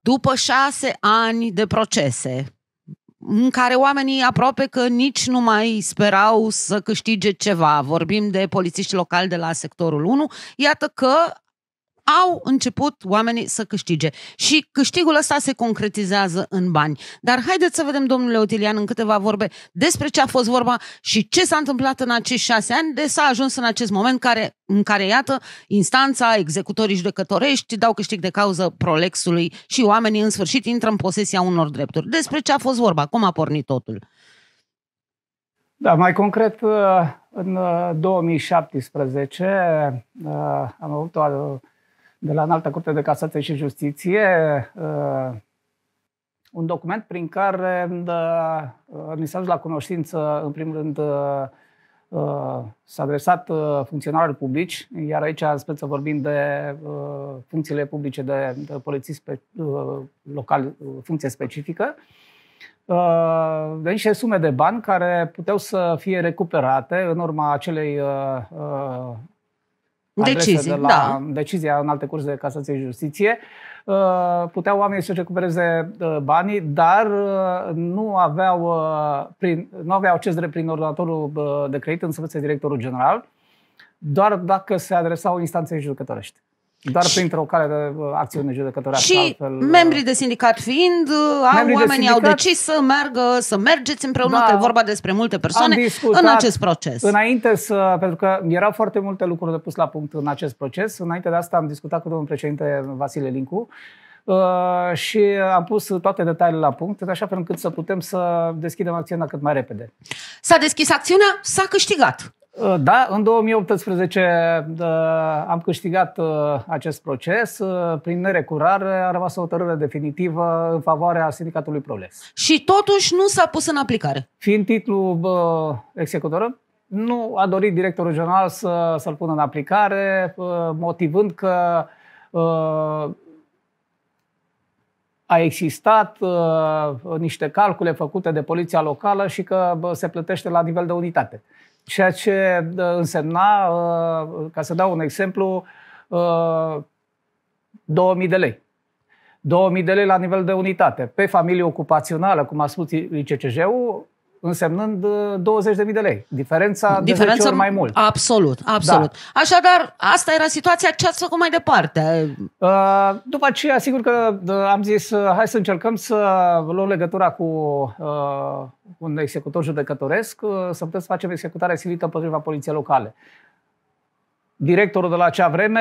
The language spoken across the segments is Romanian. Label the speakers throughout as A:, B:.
A: după șase ani de procese, în care oamenii aproape că nici nu mai sperau să câștige ceva. Vorbim de polițiști locali de la sectorul 1. Iată că au început oamenii să câștige. Și câștigul ăsta se concretizează în bani. Dar haideți să vedem, domnule Otilian, în câteva vorbe despre ce a fost vorba și ce s-a întâmplat în acești șase ani de s-a ajuns în acest moment care, în care, iată, instanța, executorii judecătorești dau câștig de cauză Prolexului și oamenii, în sfârșit, intră în posesia unor drepturi. Despre ce a fost vorba? Cum a pornit totul?
B: Da, mai concret, în 2017 uh, uh, am avut o de la Înalta Curte de Casație și Justiție uh, un document prin care da, uh, ni s-a la cunoștință, în primul rând, uh, s-a adresat funcționarilor publici, iar aici, în speță, vorbim de funcțiile publice de, de poliții spe, local, funcție specifică, de deci niște sume de bani care puteau să fie recuperate în urma acelei Decizii, de la da. decizia în alte curse de casație și justiție, uh, puteau oamenii să recupereze uh, banii, dar uh, nu aveau, prin, nu aveau acces drept prin ordonatorul de credit în directorul general, doar dacă se adresau instanței judecătorești. Doar și, printr-o cale de uh, acțiune judecătorească. Și altfel, uh, membrii
A: de sindicat fiind, uh, au, oamenii de au decis să meargă, să mergeți împreună, da, că e vorba despre multe persoane discutat, în acest proces.
B: Înainte să, pentru că erau foarte multe lucruri de pus la punct în acest proces, înainte de asta am discutat cu domnul președinte Vasile Lincu, și am pus toate detaliile la punct, de așa fel încât să putem să deschidem acțiunea cât mai repede. S-a
A: deschis acțiunea, s-a câștigat.
B: Uh, da, în 2018 uh, am câștigat uh, acest proces. Prin nerecurare a rămas o hotărâre definitivă în favoarea sindicatului Proles. Și totuși nu s-a pus în aplicare. Fiind titlul executor, nu a dorit directorul general să, să-l pună în aplicare, motivând că a existat niște calcule făcute de poliția locală și că se plătește la nivel de unitate ceea ce uh, însemna, uh, ca să dau un exemplu, 2000 uh, de lei. 2000 de lei la nivel de unitate. Pe familie ocupațională, cum a spus ICCJ-ul, însemnând 20.000 de lei. Diferența, Diferența de 10 ori mai mult. Absolut, da. absolut.
A: Da. Așadar, asta era situația. Ce ați făcut mai departe?
B: După aceea, sigur că am zis, hai să încercăm să luăm legătura cu un executor judecătoresc uh, să putem să facem executarea silită împotriva poliției locale. Directorul de la acea vreme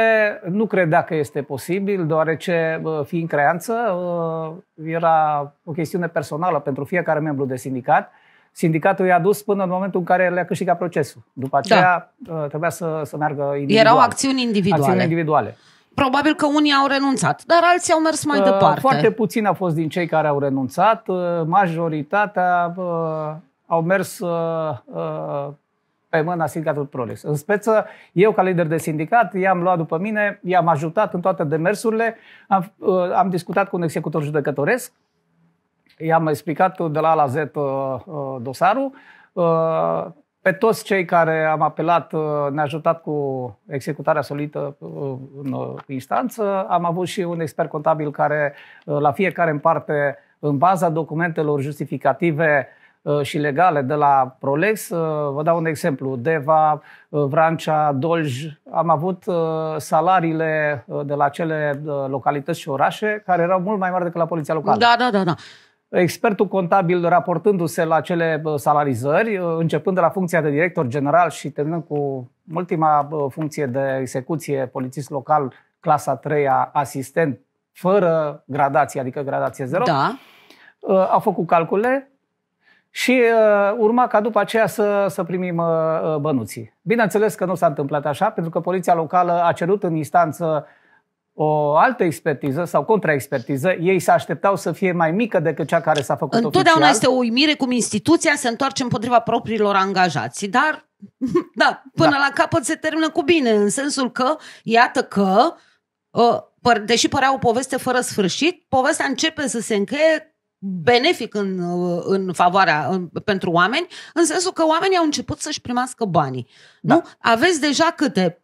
B: nu credea că este posibil, deoarece, uh, fiind creanță, uh, era o chestiune personală pentru fiecare membru de sindicat. Sindicatul i-a dus până în momentul în care le-a câștigat procesul. După aceea da. trebuia să, să meargă individual. Erau acțiuni individuale. Acțiuni individuale.
A: Probabil că unii au renunțat, dar alții au mers mai uh, departe. Foarte
B: puțin a fost din cei care au renunțat. Uh, majoritatea uh, au mers pe mâna sindicatului Prolex. În speță, eu ca lider de sindicat i-am luat după mine, i-am ajutat în toate demersurile, am, am discutat cu un executor judecătoresc, i-am explicat de la A la Z dosarul, pe toți cei care am apelat, uh, ne-a ajutat cu executarea solită uh, în uh, instanță. Am avut și un expert contabil care la fiecare în parte, în baza documentelor justificative și legale de la Prolex, vă dau un exemplu, Deva, Vrancea, Dolj, am avut salariile de la cele localități și orașe care erau mult mai mari decât la poliția locală. Da, da, da, da expertul contabil raportându-se la cele salarizări, uh, începând de la funcția de director general și terminând cu ultima funcție de execuție, polițist local, clasa 3 asistent, fără gradație, adică gradație 0, da. Uh, a făcut calcule și uh, urma ca după aceea să, să primim bănuții. Bineînțeles că nu s-a întâmplat așa, pentru că poliția locală a cerut în instanță o altă expertiză sau contraexpertiză, ei se așteptau să fie mai mică decât cea care s-a făcut Întotdeauna oficial. este o
A: uimire cum instituția se întoarce împotriva propriilor angajați, dar da, până da. la capăt se termină cu bine, în sensul că, iată că, ă, deși părea o poveste fără sfârșit, povestea începe să se încheie benefic în, ă, în favoarea în, pentru oameni, în sensul că oamenii
B: au început să-și primească banii. Da. Nu? Aveți deja câte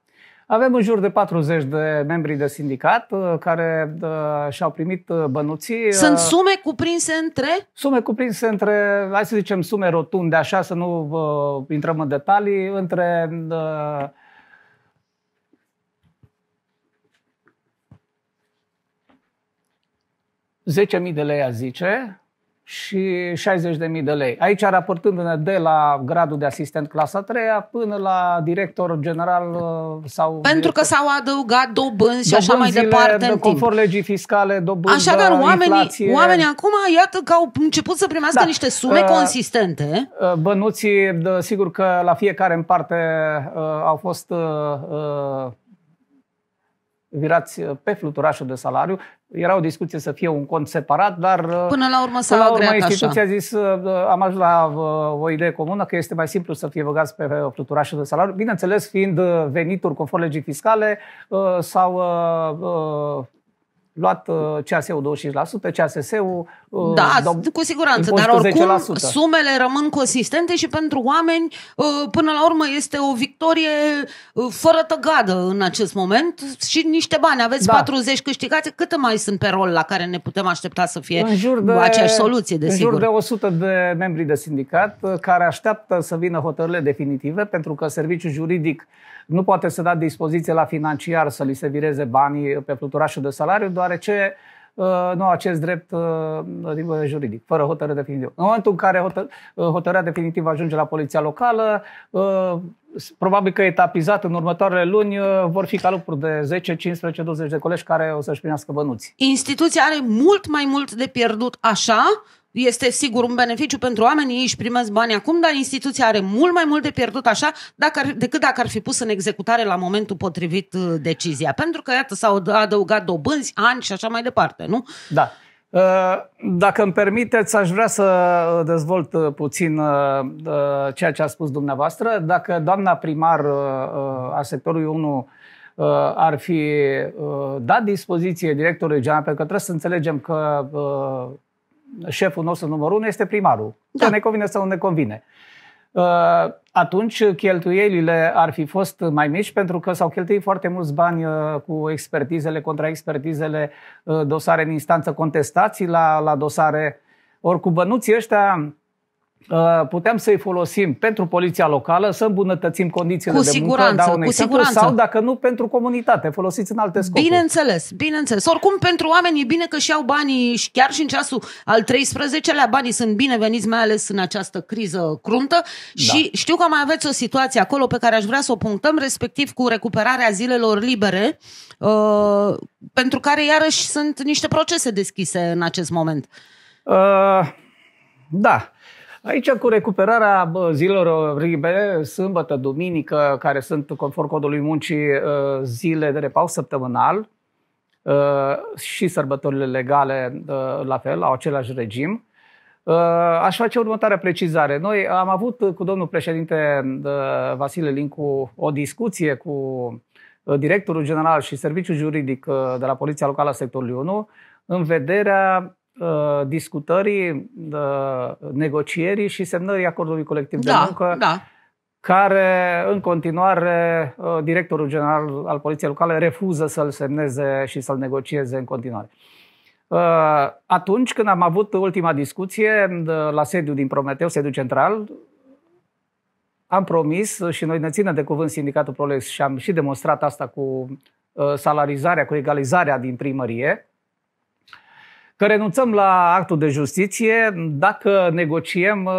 B: avem în jur de 40 de membri de sindicat uh, care uh, și-au primit uh, bănuții. Sunt sume cuprinse între? Sume cuprinse între, hai să zicem, sume rotunde, așa să nu intrăm în detalii, între uh, 10.000 de lei, a zice, și 60.000 de lei. Aici raportându-ne de la gradul de asistent clasa 3 până la director general uh, sau... Pentru director. că
A: s-au adăugat dobânzi și așa mai departe în conform
B: timp. legii fiscale, dobânzi, Așadar, oamenii, inflație. oamenii
A: acum, iată că au început să primească da. niște sume uh,
B: consistente. Uh, bănuții, sigur că la fiecare în parte uh, au fost... Uh, uh virați uh, pe fluturașul de salariu. Era o discuție să fie un cont separat, dar uh, până la urmă s-a agreat urmă, instituția așa. a zis, uh, am ajuns la o idee comună că este mai simplu să fie băgați pe fluturașul de salariu, bineînțeles fiind venituri conform legii fiscale sau luat CSU 25%, CSS-ul da, uh, dom- cu siguranță, dar oricum 10%. sumele
A: rămân consistente și pentru oameni, uh, până la urmă, este o victorie uh, fără tăgadă în acest moment și niște bani. Aveți da. 40 câștigați, cât mai sunt pe rol la care ne putem aștepta să fie în jur de, aceeași soluție, desigur? În jur
B: de 100 de membri de sindicat care așteaptă să vină hotărârile definitive, pentru că serviciul juridic nu poate să da dispoziție la financiar să li se vireze banii pe fluturașul de salariu, deoarece Uh, nu acest drept uh, juridic, fără hotărâre definitivă. În momentul în care uh, hotărârea definitivă ajunge la poliția locală, probabil că etapizat în următoarele luni vor fi calupuri de 10, 15, 20 de colegi care o să-și primească bănuți.
A: Instituția are mult mai mult de pierdut așa este sigur un beneficiu pentru oameni, ei își primesc bani acum, dar instituția are mult mai mult de pierdut așa dacă ar, decât dacă ar fi pus în executare la momentul potrivit uh, decizia. Pentru că, iată, s-au adăugat dobânzi, ani și așa mai departe, nu?
B: Da. Uh, dacă îmi permiteți, aș vrea să uh, dezvolt puțin ceea ce a spus dumneavoastră. Dacă doamna primar a sectorului 1 ar fi dat dispoziție directorului general, pentru că trebuie să înțelegem că șeful nostru numărul unu este primarul. Da. Că ne convine sau nu ne convine. Uh, atunci cheltuielile ar fi fost mai mici pentru că s-au cheltuit foarte mulți bani uh, cu expertizele, contraexpertizele, uh, dosare în instanță, contestații la, la dosare. Ori cu bănuții ăștia Uh, putem să-i folosim pentru poliția locală, să îmbunătățim condițiile cu de muncă, da, muncă, cu exemplu, siguranță. sau dacă nu, pentru comunitate,
A: folosiți în alte scopuri. Bineînțeles, bineînțeles. Oricum, pentru oameni e bine că și-au banii și chiar și în ceasul al 13-lea, banii sunt bineveniți, mai ales în această criză cruntă da. și știu că mai aveți o situație acolo pe care aș vrea să o punctăm, respectiv cu recuperarea zilelor libere, uh, pentru care iarăși sunt niște procese deschise în acest moment.
B: Uh, da. Aici cu recuperarea zilelor libere, sâmbătă, duminică, care sunt conform codului muncii ă, zile de repaus săptămânal ă, și sărbătorile legale ă, la fel, au același regim, Aș face următoarea precizare. Noi am avut cu domnul președinte Vasile Lincu o discuție cu directorul general și serviciul juridic de la Poliția Locală a Sectorului 1 în vederea Uh, discutării, uh, negocierii și semnării acordului colectiv da, de muncă, da. care în continuare uh, directorul general al Poliției Locale refuză să-l semneze și să-l negocieze în continuare. Atunci când am avut ultima discuție la sediu din Prometeu, sediu central, am promis și noi ne ținem de cuvânt sindicatul Prolex și am și demonstrat asta cu salarizarea, cu egalizarea din primărie, că renunțăm la actul de justiție dacă negociem uh,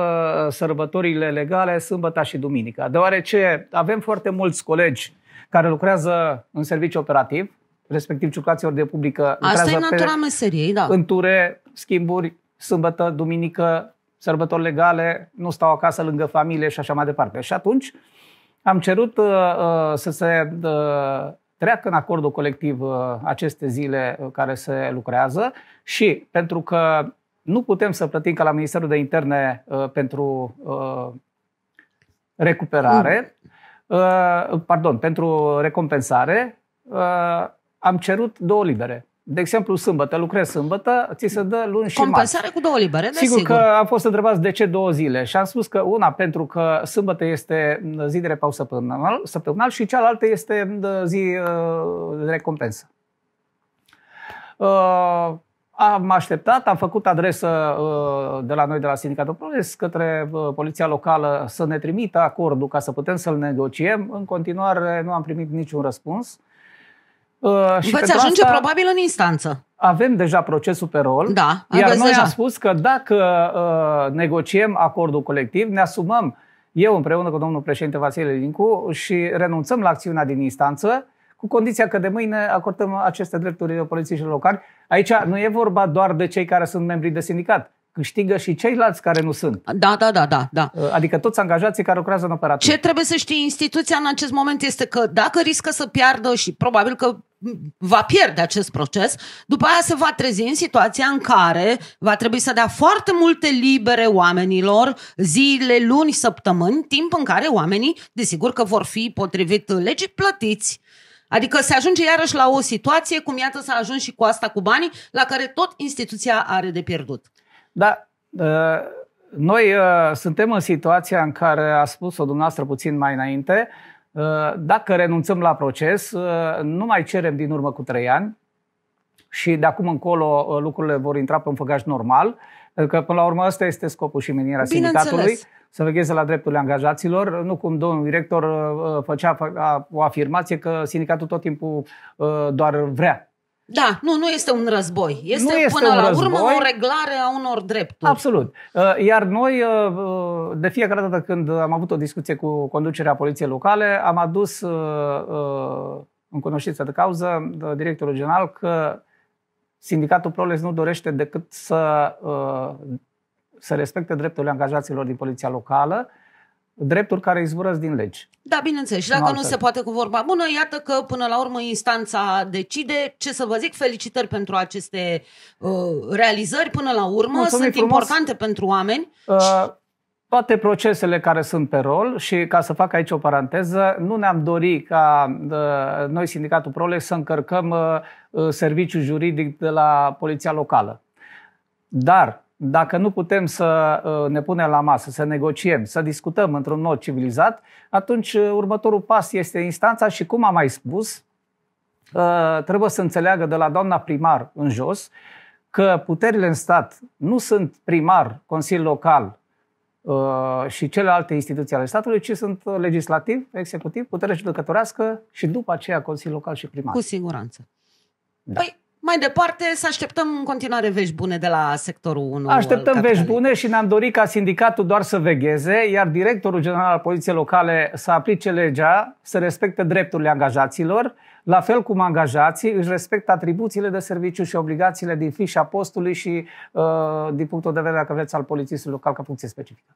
B: sărbătorile legale sâmbătă și duminica. Deoarece avem foarte mulți colegi care lucrează în serviciu operativ, respectiv circulațiilor de publică. Asta e natura pe,
A: meseriei, da. În
B: ture, schimburi, sâmbătă, duminică, sărbători legale, nu stau acasă lângă familie și așa mai departe. Și atunci am cerut uh, uh să se uh, treacă în acordul colectiv uh, aceste zile uh, care se lucrează și pentru că nu putem să plătim ca la Ministerul de Interne uh, pentru recuperare, pardon, pentru recompensare, am cerut două libere de exemplu, sâmbătă, lucrezi sâmbătă, ți se dă luni și Compensare
A: marți. cu două libere, desigur. Da, sigur că
B: am fost întrebați de ce două zile și am spus că una pentru că sâmbătă este mm, zi de repaus săptămânal, săptămânal și cealaltă este mm, zi uh, de recompensă. Uh, am așteptat, am făcut adresă uh, de la noi, de la Sindicatul Progres, către poliția locală să ne trimită acordul ca să putem să-l negociem. În continuare nu am primit niciun răspuns. Uh, și Veți ajunge asta probabil în instanță. Avem deja procesul pe rol, da, iar noi deja. am spus că dacă uh, negociem acordul colectiv, ne asumăm eu împreună cu domnul președinte Vasile Lincu și renunțăm la acțiunea din instanță, cu condiția că de mâine acordăm aceste drepturi de polițiștilor locali. Aici nu e vorba doar de cei care sunt membri de sindicat câștigă și ceilalți care nu sunt. Da, da, da, da, da. Uh, adică toți angajații care lucrează în operație. Ce
A: trebuie să știe instituția în acest moment este că dacă riscă să piardă și probabil că va pierde acest proces, după aia se va trezi în situația în care va trebui să dea foarte multe libere oamenilor, zile, luni, săptămâni, timp în care oamenii, desigur că vor fi, potrivit legii, plătiți. Adică se ajunge iarăși la o situație, cum iată s-a ajuns și cu asta cu banii, la care tot instituția are de pierdut.
B: Da, ă, noi ă, suntem în situația în care a spus-o dumneavoastră puțin mai înainte, Ă, dacă renunțăm la proces, ă, nu mai cerem din urmă cu trei ani și de acum încolo ă, lucrurile vor intra pe un făgaș normal, că până la urmă asta este scopul și menirea sindicatului, să vegheze la drepturile angajaților, nu cum domnul director făcea o afirmație că sindicatul tot timpul doar vrea
A: da, nu, nu este un război. Este, nu este până un la război. urmă o reglare a unor drepturi.
B: Absolut. Uh, iar noi, uh, uh, de fiecare dată când am avut o discuție cu conducerea poliției locale, am adus în cunoștință de cauză directorul general că sindicatul Proles nu dorește decât să, să respecte drepturile angajaților din poliția locală, drepturi care izvorăsc din legi.
A: Da, bineînțeles. Și dacă nu se poate cu vorba bună, iată că până la urmă instanța decide. Ce să vă zic, felicitări pentru aceste uh, realizări până la urmă. Mulțumim sunt frumos. importante pentru oameni.
B: Uh, toate procesele care sunt pe rol și ca să fac aici o paranteză, nu ne-am dorit ca uh, noi, Sindicatul Prolex, să încărcăm uh, uh, serviciul juridic de la poliția locală. Dar dacă nu putem să uh, ne punem la masă, să negociem, să discutăm într-un mod civilizat, atunci uh, următorul pas este instanța și, cum am mai spus, uh, trebuie să înțeleagă de la doamna primar în jos că puterile în stat nu sunt primar, consiliu local și celelalte instituții ale statului, ci sunt legislativ, executiv, putere judecătorească și după aceea consiliu local și primar. Cu siguranță.
A: Da. Păi, mai departe, să așteptăm în continuare vești bune de la sectorul 1. Așteptăm
B: vești bune și ne-am dorit ca sindicatul doar să vegheze, iar directorul general al Poliției Locale să aplice legea, să respecte drepturile angajaților, la fel cum angajații își respectă atribuțiile de serviciu și obligațiile din fișa postului și uh, din punctul de vedere, dacă vreți, al polițistului local ca funcție specifică.